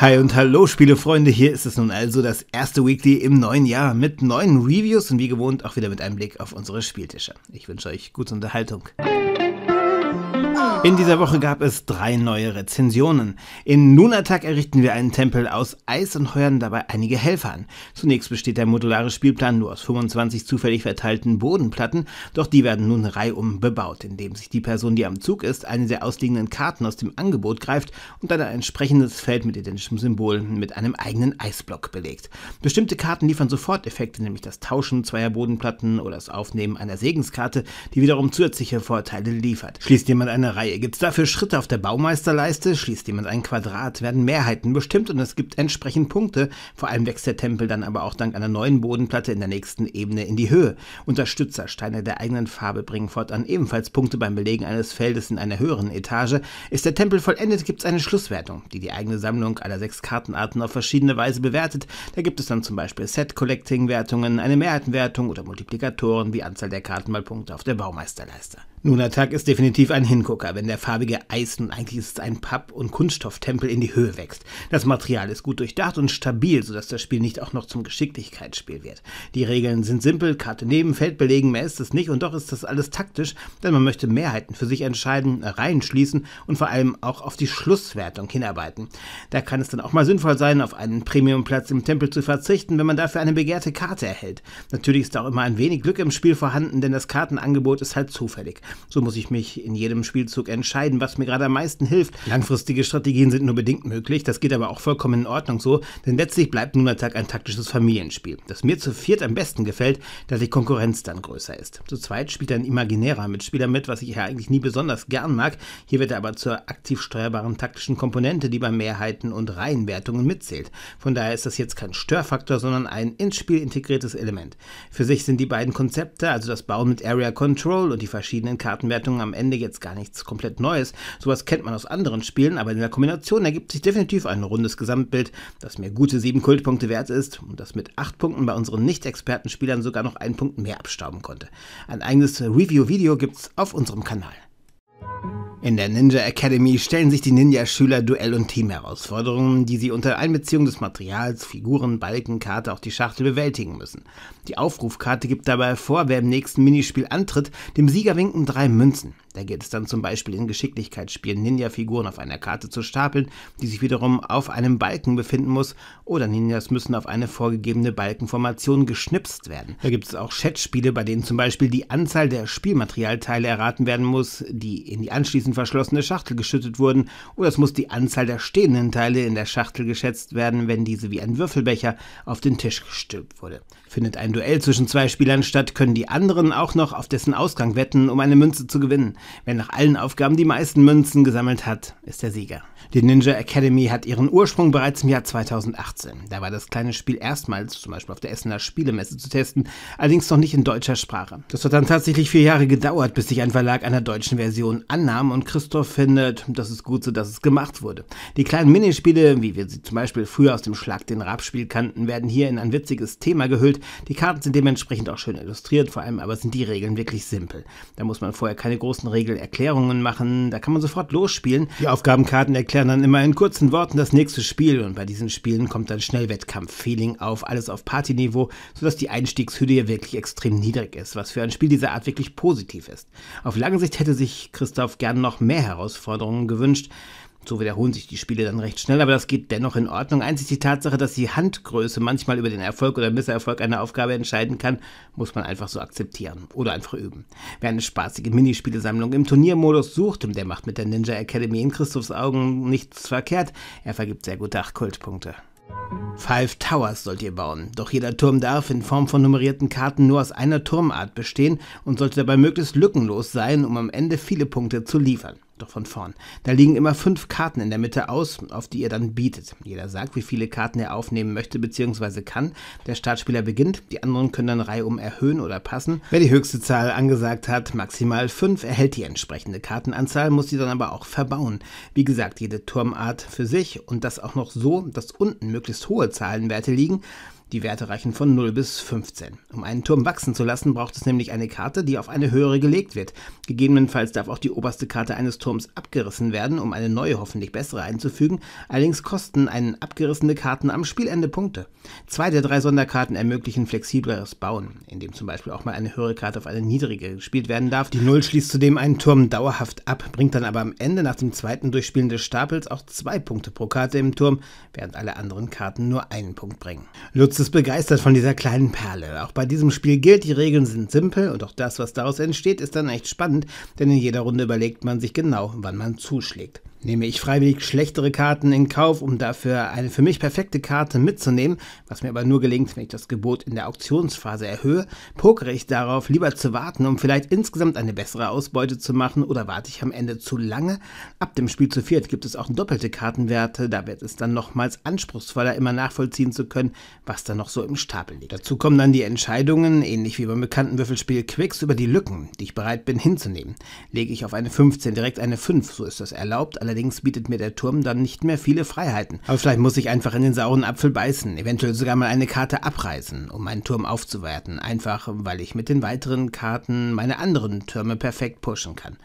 Hi und hallo Spielefreunde, hier ist es nun also das erste Weekly im neuen Jahr mit neuen Reviews und wie gewohnt auch wieder mit einem Blick auf unsere Spieltische. Ich wünsche euch gute Unterhaltung. In dieser Woche gab es drei neue Rezensionen. In Nunatak errichten wir einen Tempel aus Eis und heuern dabei einige Helfer an. Zunächst besteht der modulare Spielplan nur aus 25 zufällig verteilten Bodenplatten, doch die werden nun reihum bebaut, indem sich die Person, die am Zug ist, eine der ausliegenden Karten aus dem Angebot greift und dann ein entsprechendes Feld mit identischem Symbol mit einem eigenen Eisblock belegt. Bestimmte Karten liefern Soforteffekte, nämlich das Tauschen zweier Bodenplatten oder das Aufnehmen einer Segenskarte, die wiederum zusätzliche Vorteile liefert. Schließt jemand eine Reihe Reihe. Gibt es dafür Schritte auf der Baumeisterleiste? Schließt jemand ein Quadrat, werden Mehrheiten bestimmt und es gibt entsprechend Punkte. Vor allem wächst der Tempel dann aber auch dank einer neuen Bodenplatte in der nächsten Ebene in die Höhe. Unterstützersteine der eigenen Farbe bringen fortan ebenfalls Punkte beim Belegen eines Feldes in einer höheren Etage. Ist der Tempel vollendet, gibt es eine Schlusswertung, die die eigene Sammlung aller sechs Kartenarten auf verschiedene Weise bewertet. Da gibt es dann zum Beispiel Set-Collecting-Wertungen, eine Mehrheitenwertung oder Multiplikatoren wie Anzahl der Karten mal Punkte auf der Baumeisterleiste. Nunatak ist definitiv ein Hingucker, wenn der farbige Eisen, eigentlich ist es ein Papp- und Kunststofftempel, in die Höhe wächst. Das Material ist gut durchdacht und stabil, sodass das Spiel nicht auch noch zum Geschicklichkeitsspiel wird. Die Regeln sind simpel, Karte neben, Feld belegen, mehr ist es nicht und doch ist das alles taktisch, denn man möchte Mehrheiten für sich entscheiden, Reihen schließen und vor allem auch auf die Schlusswertung hinarbeiten. Da kann es dann auch mal sinnvoll sein, auf einen Premiumplatz im Tempel zu verzichten, wenn man dafür eine begehrte Karte erhält. Natürlich ist auch immer ein wenig Glück im Spiel vorhanden, denn das Kartenangebot ist halt zufällig. So muss ich mich in jedem Spielzug entscheiden, was mir gerade am meisten hilft. Langfristige Strategien sind nur bedingt möglich, das geht aber auch vollkommen in Ordnung so, denn letztlich bleibt nun Attack ein taktisches Familienspiel, das mir zu viert am besten gefällt, da die Konkurrenz dann größer ist. Zu zweit spielt ein imaginärer Mitspieler mit, was ich ja eigentlich nie besonders gern mag. Hier wird er aber zur aktiv steuerbaren taktischen Komponente, die bei Mehrheiten und Reihenwertungen mitzählt. Von daher ist das jetzt kein Störfaktor, sondern ein ins Spiel integriertes Element. Für sich sind die beiden Konzepte, also das Bauen mit Area Control und die verschiedenen Kartenwertung am Ende jetzt gar nichts komplett Neues. Sowas kennt man aus anderen Spielen, aber in der Kombination ergibt sich definitiv ein rundes Gesamtbild, das mir gute 7 Kultpunkte wert ist und das mit 8 Punkten bei unseren Nicht-Experten-Spielern sogar noch einen Punkt mehr abstauben konnte. Ein eigenes Review-Video gibt's auf unserem Kanal. In der Ninja Academy stellen sich die Ninja-Schüler Duell- und Teamherausforderungen, die sie unter Einbeziehung des Materials, Figuren, Balken, Karte, auch die Schachtel bewältigen müssen. Die Aufrufkarte gibt dabei vor, wer im nächsten Minispiel antritt, dem Sieger winken drei Münzen. Da geht es dann zum Beispiel in Geschicklichkeitsspielen, Ninja-Figuren auf einer Karte zu stapeln, die sich wiederum auf einem Balken befinden muss, oder Ninjas müssen auf eine vorgegebene Balkenformation geschnipst werden. Da gibt es auch Chatspiele, bei denen zum Beispiel die Anzahl der Spielmaterialteile erraten werden muss, die in die anschließend verschlossene Schachtel geschüttet wurden, oder es muss die Anzahl der stehenden Teile in der Schachtel geschätzt werden, wenn diese wie ein Würfelbecher auf den Tisch gestülpt wurde. Findet ein Duell zwischen zwei Spielern statt, können die anderen auch noch auf dessen Ausgang wetten, um eine Münze zu gewinnen. Wer nach allen Aufgaben die meisten Münzen gesammelt hat, ist der Sieger. Die Ninja Academy hat ihren Ursprung bereits im Jahr 2018. Da war das kleine Spiel erstmals, zum Beispiel auf der Essener Spielemesse zu testen, allerdings noch nicht in deutscher Sprache. Das hat dann tatsächlich vier Jahre gedauert, bis sich ein Verlag einer deutschen Version annahm und Christoph findet, das ist gut so, dass es gemacht wurde. Die kleinen Minispiele, wie wir sie zum Beispiel früher aus dem Schlag den Rabspiel kannten, werden hier in ein witziges Thema gehüllt. Die Karten sind dementsprechend auch schön illustriert, vor allem aber sind die Regeln wirklich simpel. Da muss man vorher keine großen Kartenregel Erklärungen machen. Da kann man sofort losspielen. Die Aufgabenkarten erklären dann immer in kurzen Worten das nächste Spiel und bei diesen Spielen kommt dann schnell Wettkampf-Feeling auf, alles auf Partyniveau, sodass die Einstiegshürde ja wirklich extrem niedrig ist, was für ein Spiel dieser Art wirklich positiv ist. Auf lange Sicht hätte sich Christoph gern noch mehr Herausforderungen gewünscht. So wiederholen sich die Spiele dann recht schnell, aber das geht dennoch in Ordnung. Einzig die Tatsache, dass die Handgröße manchmal über den Erfolg oder Misserfolg einer Aufgabe entscheiden kann, muss man einfach so akzeptieren oder einfach üben. Wer eine spaßige Minispielesammlung im Turniermodus sucht, der macht mit der Ninja Academy in Christophs Augen nichts verkehrt. Er vergibt sehr gute Achkultpunkte. Five Towers sollt ihr bauen, doch jeder Turm darf in Form von nummerierten Karten nur aus einer Turmart bestehen und sollte dabei möglichst lückenlos sein, um am Ende viele Punkte zu liefern doch von vorn. Da liegen immer fünf Karten in der Mitte aus, auf die ihr dann bietet. Jeder sagt, wie viele Karten er aufnehmen möchte bzw. kann. Der Startspieler beginnt, die anderen können dann reihum erhöhen oder passen. Wer die höchste Zahl angesagt hat, maximal fünf, erhält die entsprechende Kartenanzahl, muss sie dann aber auch verbauen. Wie gesagt, jede Turmart für sich und das auch noch so, dass unten möglichst hohe Zahlenwerte liegen, die Werte reichen von 0 bis 15. Um einen Turm wachsen zu lassen, braucht es nämlich eine Karte, die auf eine höhere gelegt wird. Gegebenenfalls darf auch die oberste Karte eines Turms abgerissen werden, um eine neue, hoffentlich bessere einzufügen. Allerdings kosten einen abgerissene Karten am Spielende Punkte. Zwei der drei Sonderkarten ermöglichen flexibleres Bauen, indem zum Beispiel auch mal eine höhere Karte auf eine niedrige gespielt werden darf. Die 0 schließt zudem einen Turm dauerhaft ab, bringt dann aber am Ende nach dem zweiten Durchspielen des Stapels auch zwei Punkte pro Karte im Turm, während alle anderen Karten nur einen Punkt bringen. Lutz ist begeistert von dieser kleinen Perle. Auch bei diesem Spiel gilt, die Regeln sind simpel und auch das, was daraus entsteht, ist dann echt spannend, denn in jeder Runde überlegt man sich genau, wann man zuschlägt. Nehme ich freiwillig schlechtere Karten in Kauf, um dafür eine für mich perfekte Karte mitzunehmen, was mir aber nur gelingt, wenn ich das Gebot in der Auktionsphase erhöhe, pokere ich darauf, lieber zu warten, um vielleicht insgesamt eine bessere Ausbeute zu machen, oder warte ich am Ende zu lange? Ab dem Spiel zu viert gibt es auch doppelte Kartenwerte, da wird es dann nochmals anspruchsvoller, immer nachvollziehen zu können, was da noch so im Stapel liegt. Dazu kommen dann die Entscheidungen, ähnlich wie beim bekannten Würfelspiel Quicks, über die Lücken, die ich bereit bin hinzunehmen. Lege ich auf eine 15 direkt eine 5, so ist das erlaubt, Allerdings bietet mir der Turm dann nicht mehr viele Freiheiten. Aber vielleicht muss ich einfach in den sauren Apfel beißen, eventuell sogar mal eine Karte abreißen, um meinen Turm aufzuwerten. Einfach, weil ich mit den weiteren Karten meine anderen Türme perfekt pushen kann.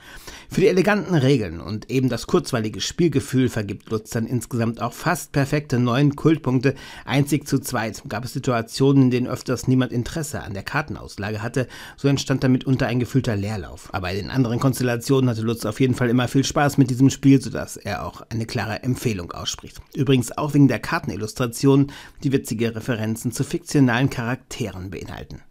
Für die eleganten Regeln und eben das kurzweilige Spielgefühl vergibt Lutz dann insgesamt auch fast perfekte neun Kultpunkte. Einzig zu zweit gab es Situationen, in denen öfters niemand Interesse an der Kartenauslage hatte. So entstand damit unter ein gefühlter Leerlauf. Aber in den anderen Konstellationen hatte Lutz auf jeden Fall immer viel Spaß mit diesem Spiel, sodass dass er auch eine klare Empfehlung ausspricht. Übrigens auch wegen der Kartenillustrationen, die witzige Referenzen zu fiktionalen Charakteren beinhalten.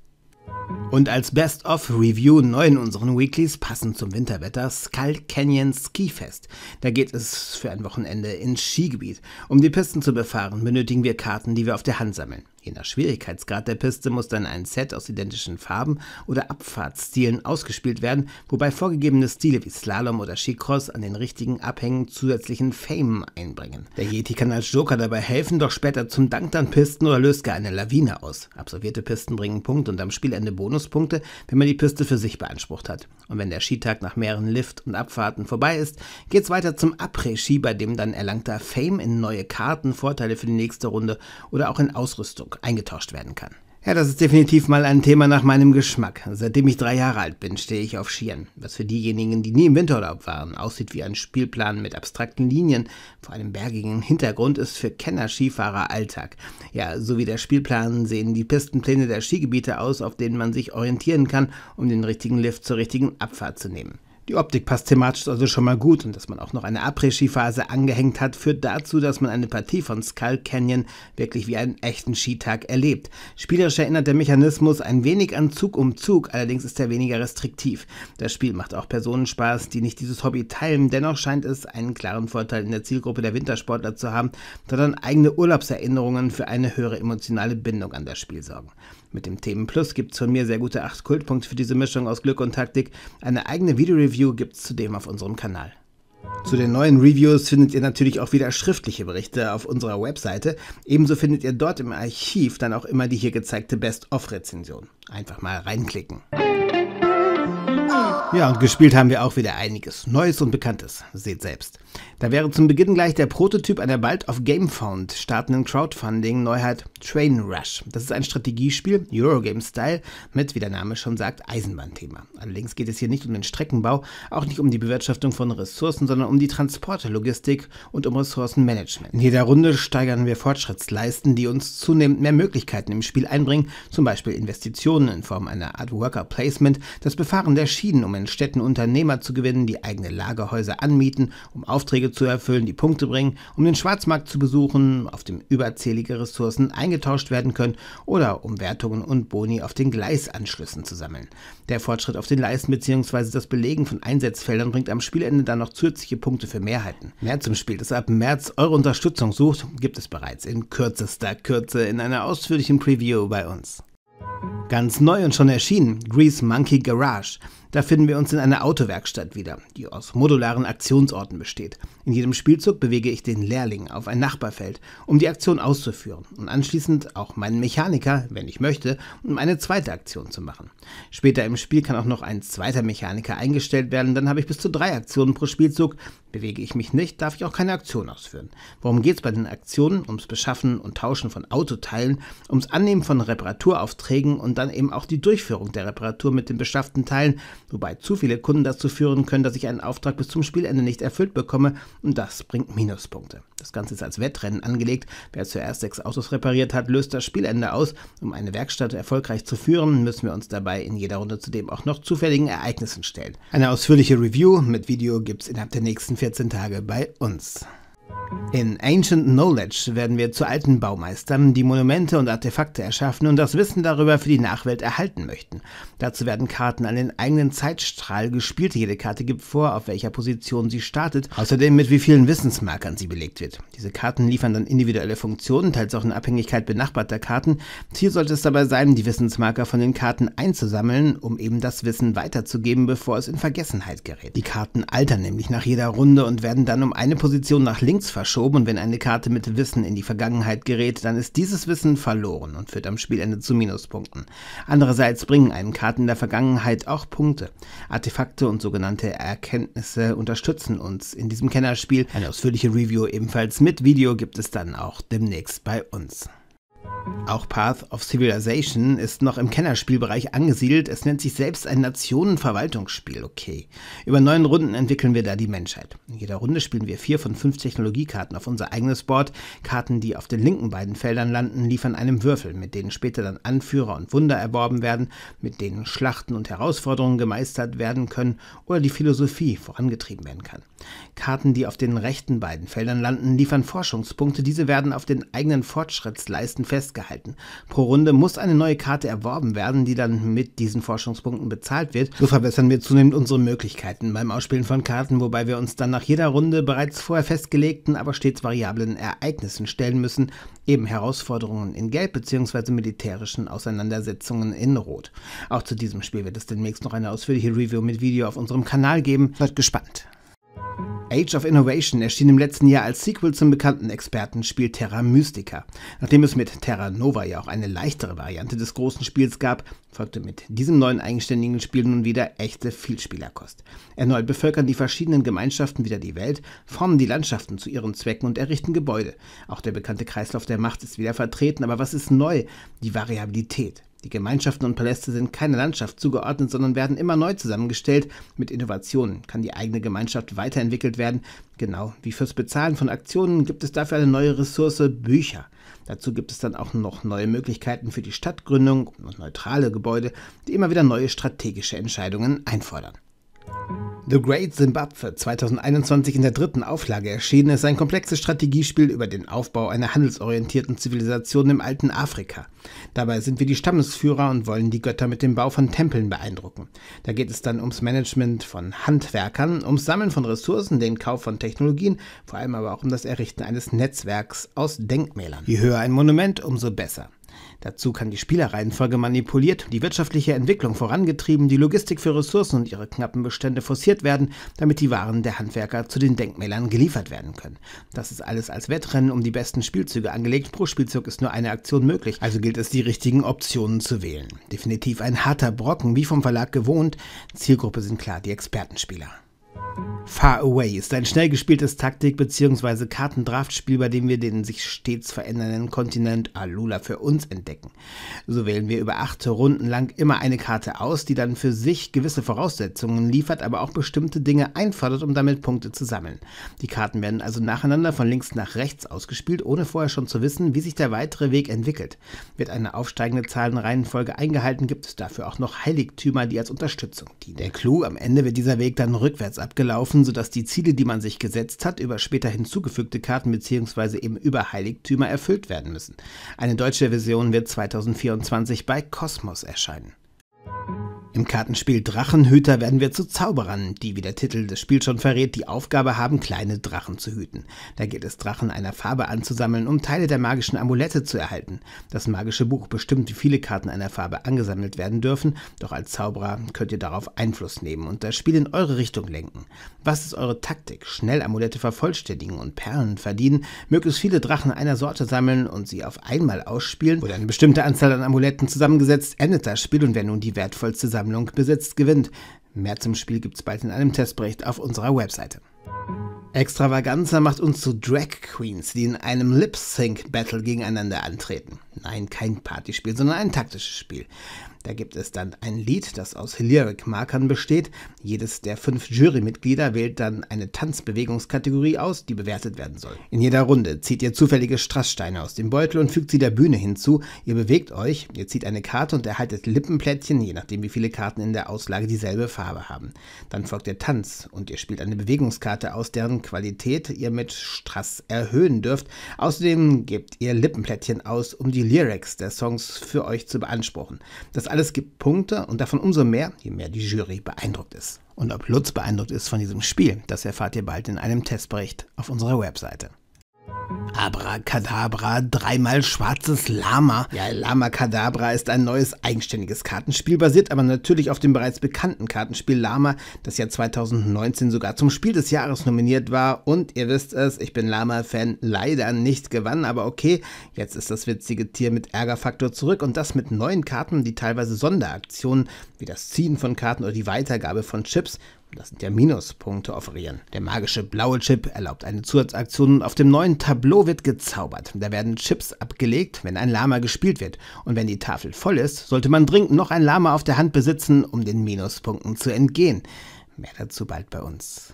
Und als Best-of-Review neu in unseren Weeklies, passend zum Winterwetter, Skull Canyon Ski Fest. Da geht es für ein Wochenende ins Skigebiet. Um die Pisten zu befahren, benötigen wir Karten, die wir auf der Hand sammeln. Je nach Schwierigkeitsgrad der Piste muss dann ein Set aus identischen Farben oder Abfahrtsstilen ausgespielt werden, wobei vorgegebene Stile wie Slalom oder Skicross an den richtigen Abhängen zusätzlichen Fame einbringen. Der Yeti kann als Joker dabei helfen, doch später zum Dank dann Pisten oder löst gar eine Lawine aus. Absolvierte Pisten bringen Punkte und am Spielende Bonuspunkte, wenn man die Piste für sich beansprucht hat. Und wenn der Skitag nach mehreren Lift- und Abfahrten vorbei ist, geht's weiter zum Après-Ski, bei dem dann erlangter Fame in neue Karten, Vorteile für die nächste Runde oder auch in Ausrüstung eingetauscht werden kann. Ja, das ist definitiv mal ein Thema nach meinem Geschmack. Seitdem ich drei Jahre alt bin, stehe ich auf Skiern, was für diejenigen, die nie im Winterurlaub waren, aussieht wie ein Spielplan mit abstrakten Linien vor einem bergigen Hintergrund, ist für Kenner Skifahrer Alltag. Ja, so wie der Spielplan sehen die Pistenpläne der Skigebiete aus, auf denen man sich orientieren kann, um den richtigen Lift zur richtigen Abfahrt zu nehmen. Die Optik passt thematisch also schon mal gut und dass man auch noch eine Après-Ski-Phase angehängt hat, führt dazu, dass man eine Partie von Skull Canyon wirklich wie einen echten Skitag erlebt. Spielerisch erinnert der Mechanismus ein wenig an Zug um Zug, allerdings ist er weniger restriktiv. Das Spiel macht auch Personen Spaß, die nicht dieses Hobby teilen, dennoch scheint es einen klaren Vorteil in der Zielgruppe der Wintersportler zu haben, da dann eigene Urlaubserinnerungen für eine höhere emotionale Bindung an das Spiel sorgen. Mit dem Themen Plus es von mir sehr gute 8 Kultpunkte für diese Mischung aus Glück und Taktik. Eine eigene Videoreview gibt es zudem auf unserem Kanal. Zu den neuen Reviews findet ihr natürlich auch wieder schriftliche Berichte auf unserer Webseite. Ebenso findet ihr dort im Archiv dann auch immer die hier gezeigte Best-of-Rezension. Einfach mal reinklicken. Ja, und gespielt haben wir auch wieder einiges. Neues und Bekanntes, seht selbst. Da wäre zum Beginn gleich der Prototyp einer bald auf GameFound startenden Crowdfunding-Neuheit Train Rush. Das ist ein Strategiespiel, Eurogame-Style, mit, wie der Name schon sagt, Eisenbahnthema. Allerdings geht es hier nicht um den Streckenbau, auch nicht um die Bewirtschaftung von Ressourcen, sondern um die Transportlogistik und um Ressourcenmanagement. In jeder Runde steigern wir Fortschrittsleisten, die uns zunehmend mehr Möglichkeiten im Spiel einbringen, zum Beispiel Investitionen in Form einer Art Worker Placement, das Befahren der Schienen, um kleinen Städten Unternehmer zu gewinnen, die eigene Lagerhäuser anmieten, um Aufträge zu erfüllen, die Punkte bringen, um den Schwarzmarkt zu besuchen, auf dem überzählige Ressourcen eingetauscht werden können oder um Wertungen und Boni auf den Gleisanschlüssen zu sammeln. Der Fortschritt auf den Leisten bzw. das Belegen von Einsatzfeldern bringt am Spielende dann noch zusätzliche Punkte für Mehrheiten. Mehr zum Spiel, das ab März eure Unterstützung sucht, gibt es bereits in kürzester Kürze in einer ausführlichen Preview bei uns. Ganz neu und schon erschienen, Grease Monkey Garage. Da finden wir uns in einer Autowerkstatt wieder, die aus modularen Aktionsorten besteht. In jedem Spielzug bewege ich den Lehrling auf ein Nachbarfeld, um die Aktion auszuführen und anschließend auch meinen Mechaniker, wenn ich möchte, um eine zweite Aktion zu machen. Später im Spiel kann auch noch ein zweiter Mechaniker eingestellt werden, dann habe ich bis zu drei Aktionen pro Spielzug. Bewege ich mich nicht, darf ich auch keine Aktion ausführen. Worum geht es bei den Aktionen? Ums Beschaffen und Tauschen von Autoteilen, ums Annehmen von Reparaturaufträgen und dann eben auch die Durchführung der Reparatur mit den beschafften Teilen wobei zu viele Kunden dazu führen können, dass ich einen Auftrag bis zum Spielende nicht erfüllt bekomme und das bringt Minuspunkte. Das Ganze ist als Wettrennen angelegt. Wer zuerst sechs Autos repariert hat, löst das Spielende aus. Um eine Werkstatt erfolgreich zu führen, müssen wir uns dabei in jeder Runde zudem auch noch zufälligen Ereignissen stellen. Eine ausführliche Review mit Video gibt's innerhalb der nächsten 14 Tage bei uns. In Ancient Knowledge werden wir zu alten Baumeistern, die Monumente und Artefakte erschaffen und das Wissen darüber für die Nachwelt erhalten möchten. Dazu werden Karten an den eigenen Zeitstrahl gespielt. Jede Karte gibt vor, auf welcher Position sie startet, außerdem mit wie vielen Wissensmarkern sie belegt wird. Diese Karten liefern dann individuelle Funktionen, teils auch in Abhängigkeit benachbarter Karten. Ziel sollte es dabei sein, die Wissensmarker von den Karten einzusammeln, um eben das Wissen weiterzugeben, bevor es in Vergessenheit gerät. Die Karten altern nämlich nach jeder Runde und werden dann um eine Position nach links verschoben und wenn eine Karte mit Wissen in die Vergangenheit gerät, dann ist dieses Wissen verloren und führt am Spielende zu Minuspunkten. Andererseits bringen einen Karten der Vergangenheit auch Punkte. Artefakte und sogenannte Erkenntnisse unterstützen uns in diesem Kennerspiel. Eine ausführliche Review ebenfalls mit Video gibt es dann auch demnächst bei uns. Auch Path of Civilization ist noch im Kennerspielbereich angesiedelt. Es nennt sich selbst ein Nationenverwaltungsspiel. Okay. Über neun Runden entwickeln wir da die Menschheit. In jeder Runde spielen wir vier von fünf Technologiekarten auf unser eigenes Board. Karten, die auf den linken beiden Feldern landen, liefern einem Würfel, mit denen später dann Anführer und Wunder erworben werden, mit denen Schlachten und Herausforderungen gemeistert werden können oder die Philosophie vorangetrieben werden kann. Karten, die auf den rechten beiden Feldern landen, liefern Forschungspunkte. Diese werden auf den eigenen Fortschrittsleisten festgehalten. Pro Runde muss eine neue Karte erworben werden, die dann mit diesen Forschungspunkten bezahlt wird. So verbessern wir zunehmend unsere Möglichkeiten beim Ausspielen von Karten, wobei wir uns dann nach jeder Runde bereits vorher festgelegten, aber stets variablen Ereignissen stellen müssen, eben Herausforderungen in Gelb bzw. militärischen Auseinandersetzungen in Rot. Auch zu diesem Spiel wird es demnächst noch eine ausführliche Review mit Video auf unserem Kanal geben. Seid gespannt. Age of Innovation erschien im letzten Jahr als Sequel zum bekannten Expertenspiel Terra Mystica. Nachdem es mit Terra Nova ja auch eine leichtere Variante des großen Spiels gab, folgte mit diesem neuen eigenständigen Spiel nun wieder echte Vielspielerkost. Erneut bevölkern die verschiedenen Gemeinschaften wieder die Welt, formen die Landschaften zu ihren Zwecken und errichten Gebäude. Auch der bekannte Kreislauf der Macht ist wieder vertreten, aber was ist neu? Die Variabilität. Die Gemeinschaften und Paläste sind keiner Landschaft zugeordnet, sondern werden immer neu zusammengestellt. Mit Innovationen kann die eigene Gemeinschaft weiterentwickelt werden. Genau wie fürs Bezahlen von Aktionen gibt es dafür eine neue Ressource Bücher. Dazu gibt es dann auch noch neue Möglichkeiten für die Stadtgründung und neutrale Gebäude, die immer wieder neue strategische Entscheidungen einfordern. The Great Zimbabwe, 2021 in der dritten Auflage erschienen, ist ein komplexes Strategiespiel über den Aufbau einer handelsorientierten Zivilisation im alten Afrika. Dabei sind wir die Stammesführer und wollen die Götter mit dem Bau von Tempeln beeindrucken. Da geht es dann ums Management von Handwerkern, ums Sammeln von Ressourcen, den Kauf von Technologien, vor allem aber auch um das Errichten eines Netzwerks aus Denkmälern. Je höher ein Monument, umso besser. Dazu kann die Spielerreihenfolge manipuliert, die wirtschaftliche Entwicklung vorangetrieben, die Logistik für Ressourcen und ihre knappen Bestände forciert werden, damit die Waren der Handwerker zu den Denkmälern geliefert werden können. Das ist alles als Wettrennen um die besten Spielzüge angelegt. Pro Spielzug ist nur eine Aktion möglich, also gilt es, die richtigen Optionen zu wählen. Definitiv ein harter Brocken, wie vom Verlag gewohnt. Zielgruppe sind klar die Expertenspieler. Far Away ist ein schnell gespieltes Taktik- bzw. Kartendraftspiel, bei dem wir den sich stets verändernden Kontinent Alula für uns entdecken. So wählen wir über acht Runden lang immer eine Karte aus, die dann für sich gewisse Voraussetzungen liefert, aber auch bestimmte Dinge einfordert, um damit Punkte zu sammeln. Die Karten werden also nacheinander von links nach rechts ausgespielt, ohne vorher schon zu wissen, wie sich der weitere Weg entwickelt. Wird eine aufsteigende Zahlenreihenfolge eingehalten, gibt es dafür auch noch Heiligtümer, die als Unterstützung dienen. Der Clou, am Ende wird dieser Weg dann rückwärts abgelaufen laufen, sodass die Ziele, die man sich gesetzt hat, über später hinzugefügte Karten bzw. eben über Heiligtümer erfüllt werden müssen. Eine deutsche Version wird 2024 bei Cosmos erscheinen. Im Kartenspiel Drachenhüter werden wir zu Zauberern, die, wie der Titel des Spiels schon verrät, die Aufgabe haben, kleine Drachen zu hüten. Da geht es, Drachen einer Farbe anzusammeln, um Teile der magischen Amulette zu erhalten. Das magische Buch bestimmt, wie viele Karten einer Farbe angesammelt werden dürfen, doch als Zauberer könnt ihr darauf Einfluss nehmen und das Spiel in eure Richtung lenken. Was ist eure Taktik? Schnell Amulette vervollständigen und Perlen verdienen, möglichst viele Drachen einer Sorte sammeln und sie auf einmal ausspielen oder eine bestimmte Anzahl an Amuletten zusammengesetzt, endet das Spiel und wer nun die wertvollste Sammlung Sammlung besitzt, gewinnt. Mehr zum Spiel gibt's bald in einem Testbericht auf unserer Webseite. Extravaganza macht uns zu Drag Queens, die in einem Lip-Sync-Battle gegeneinander antreten. Nein, kein Partyspiel, sondern ein taktisches Spiel. Da gibt es dann ein Lied, das aus Lyric-Markern besteht. Jedes der fünf Jurymitglieder wählt dann eine Tanzbewegungskategorie aus, die bewertet werden soll. In jeder Runde zieht ihr zufällige Strasssteine aus dem Beutel und fügt sie der Bühne hinzu. Ihr bewegt euch, ihr zieht eine Karte und erhaltet Lippenplättchen, je nachdem wie viele Karten in der Auslage dieselbe Farbe haben. Dann folgt der Tanz und ihr spielt eine Bewegungskarte aus, deren Qualität ihr mit Strass erhöhen dürft. Außerdem gebt ihr Lippenplättchen aus, um die Lyrics der Songs für euch zu beanspruchen. Das alles gibt Punkte und davon umso mehr, je mehr die Jury beeindruckt ist. Und ob Lutz beeindruckt ist von diesem Spiel, das erfahrt ihr bald in einem Testbericht auf unserer Webseite. Abracadabra, dreimal schwarzes Lama. Ja, Lama Cadabra ist ein neues eigenständiges Kartenspiel, basiert aber natürlich auf dem bereits bekannten Kartenspiel Lama, das ja 2019 sogar zum Spiel des Jahres nominiert war. Und ihr wisst es, ich bin Lama-Fan, leider nicht gewann, aber okay, jetzt ist das witzige Tier mit Ärgerfaktor zurück und das mit neuen Karten, die teilweise Sonderaktionen wie das Ziehen von Karten oder die Weitergabe von Chips das sind ja Minuspunkte auf Rieren. Der magische blaue Chip erlaubt eine Zusatzaktion und auf dem neuen Tableau wird gezaubert. Da werden Chips abgelegt, wenn ein Lama gespielt wird. Und wenn die Tafel voll ist, sollte man dringend noch ein Lama auf der Hand besitzen, um den Minuspunkten zu entgehen. Mehr dazu bald bei uns.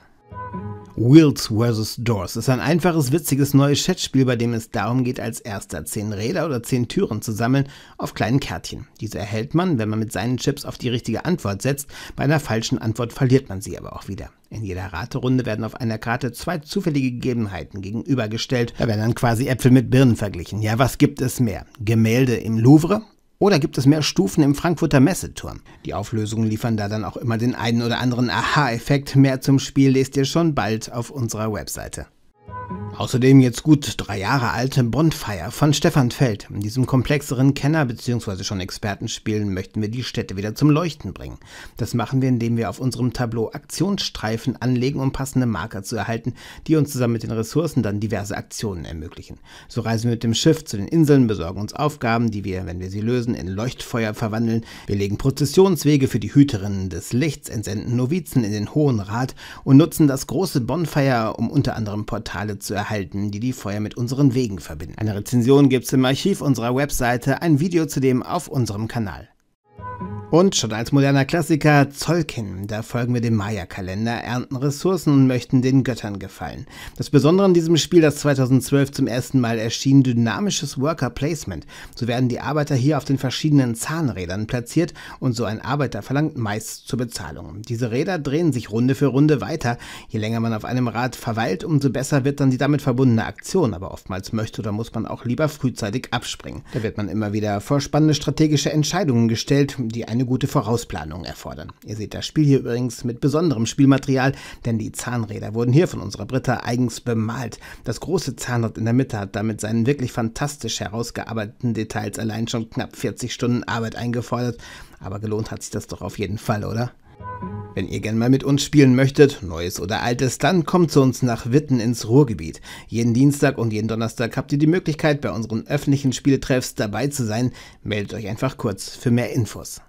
Wheels vs. Doors ist ein einfaches, witziges neues Chatspiel, bei dem es darum geht, als erster zehn Räder oder zehn Türen zu sammeln auf kleinen Kärtchen. Diese erhält man, wenn man mit seinen Chips auf die richtige Antwort setzt. Bei einer falschen Antwort verliert man sie aber auch wieder. In jeder Raterunde werden auf einer Karte zwei zufällige Gegebenheiten gegenübergestellt. Da werden dann quasi Äpfel mit Birnen verglichen. Ja, was gibt es mehr? Gemälde im Louvre oder gibt es mehr Stufen im Frankfurter Messeturm? Die Auflösungen liefern da dann auch immer den einen oder anderen Aha-Effekt. Mehr zum Spiel lest ihr schon bald auf unserer Webseite. Außerdem jetzt gut drei Jahre alte Bonfire von Stefan Feld. In diesem komplexeren Kenner- bzw. schon Expertenspielen möchten wir die Städte wieder zum Leuchten bringen. Das machen wir, indem wir auf unserem Tableau Aktionsstreifen anlegen, um passende Marker zu erhalten, die uns zusammen mit den Ressourcen dann diverse Aktionen ermöglichen. So reisen wir mit dem Schiff zu den Inseln, besorgen uns Aufgaben, die wir, wenn wir sie lösen, in Leuchtfeuer verwandeln. Wir legen Prozessionswege für die Hüterinnen des Lichts, entsenden Novizen in den Hohen Rat und nutzen das große Bonfire, um unter anderem Portale zu erhalten erhalten, die die Feuer mit unseren Wegen verbinden. Eine Rezension gibt es im Archiv unserer Webseite, ein Video zudem auf unserem Kanal. Und schon als moderner Klassiker Zolkin, da folgen wir dem Maya-Kalender, ernten Ressourcen und möchten den Göttern gefallen. Das Besondere an diesem Spiel, das 2012 zum ersten Mal erschien, dynamisches Worker Placement. So werden die Arbeiter hier auf den verschiedenen Zahnrädern platziert und so ein Arbeiter verlangt meist zur Bezahlung. Diese Räder drehen sich Runde für Runde weiter. Je länger man auf einem Rad verweilt, umso besser wird dann die damit verbundene Aktion, aber oftmals möchte oder muss man auch lieber frühzeitig abspringen. Da wird man immer wieder vor spannende strategische Entscheidungen gestellt, die einen eine gute Vorausplanung erfordern. Ihr seht das Spiel hier übrigens mit besonderem Spielmaterial, denn die Zahnräder wurden hier von unserer Britta eigens bemalt. Das große Zahnrad in der Mitte hat damit seinen wirklich fantastisch herausgearbeiteten Details allein schon knapp 40 Stunden Arbeit eingefordert, aber gelohnt hat sich das doch auf jeden Fall, oder? Wenn ihr gern mal mit uns spielen möchtet, neues oder altes, dann kommt zu uns nach Witten ins Ruhrgebiet. Jeden Dienstag und jeden Donnerstag habt ihr die Möglichkeit, bei unseren öffentlichen Spieltreffs dabei zu sein. Meldet euch einfach kurz für mehr Infos.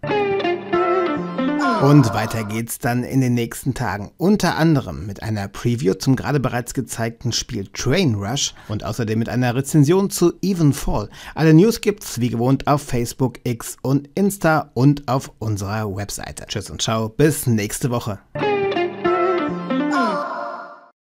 Und weiter geht's dann in den nächsten Tagen. Unter anderem mit einer Preview zum gerade bereits gezeigten Spiel Train Rush und außerdem mit einer Rezension zu Evenfall. Alle News gibt's wie gewohnt auf Facebook, X und Insta und auf unserer Webseite. Tschüss und ciao, bis nächste Woche.